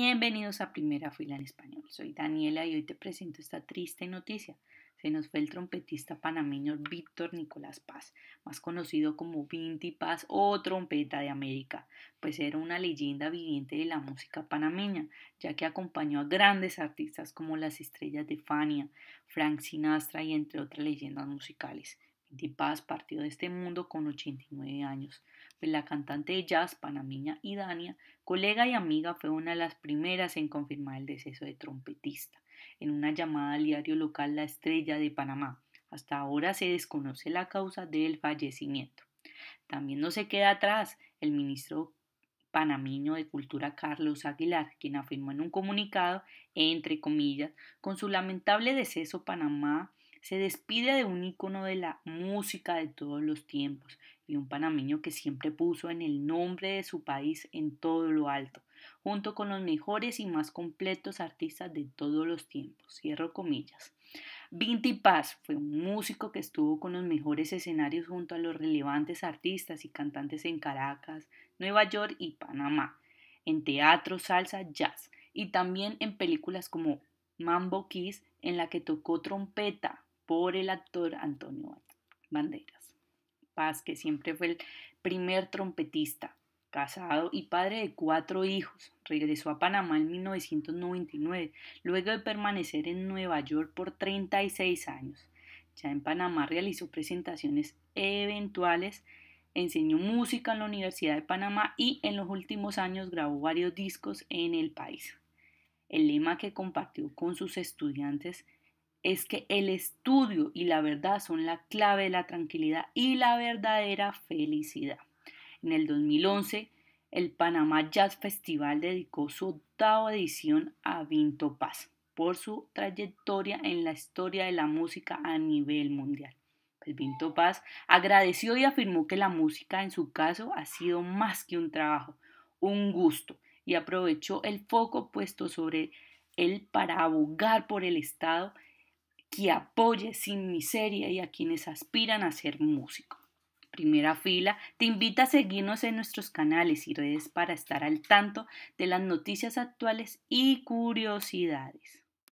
Bienvenidos a Primera Fila en Español. Soy Daniela y hoy te presento esta triste noticia. Se nos fue el trompetista panameño Víctor Nicolás Paz, más conocido como Vinti Paz o Trompeta de América, pues era una leyenda viviente de la música panameña, ya que acompañó a grandes artistas como las estrellas de Fania, Frank Sinastra y entre otras leyendas musicales. De Paz partió de este mundo con 89 años. Pues la cantante de jazz panameña Idania, colega y amiga, fue una de las primeras en confirmar el deceso de trompetista. En una llamada al diario local La Estrella de Panamá, hasta ahora se desconoce la causa del fallecimiento. También no se queda atrás el ministro panameño de Cultura Carlos Aguilar, quien afirmó en un comunicado, entre comillas, con su lamentable deceso Panamá se despide de un ícono de la música de todos los tiempos y un panameño que siempre puso en el nombre de su país en todo lo alto, junto con los mejores y más completos artistas de todos los tiempos. Cierro comillas. Vinti Paz fue un músico que estuvo con los mejores escenarios junto a los relevantes artistas y cantantes en Caracas, Nueva York y Panamá, en teatro, salsa, jazz y también en películas como Mambo Kiss, en la que tocó trompeta, por el actor Antonio Banderas. Paz, que siempre fue el primer trompetista, casado y padre de cuatro hijos, regresó a Panamá en 1999, luego de permanecer en Nueva York por 36 años. Ya en Panamá realizó presentaciones eventuales, enseñó música en la Universidad de Panamá y en los últimos años grabó varios discos en el país. El lema que compartió con sus estudiantes es que el estudio y la verdad son la clave de la tranquilidad y la verdadera felicidad. En el 2011, el Panamá Jazz Festival dedicó su octava edición a Vinto Paz por su trayectoria en la historia de la música a nivel mundial. El pues Vinto Paz agradeció y afirmó que la música en su caso ha sido más que un trabajo, un gusto, y aprovechó el foco puesto sobre él para abogar por el Estado que apoye sin miseria y a quienes aspiran a ser músico. Primera Fila te invita a seguirnos en nuestros canales y redes para estar al tanto de las noticias actuales y curiosidades.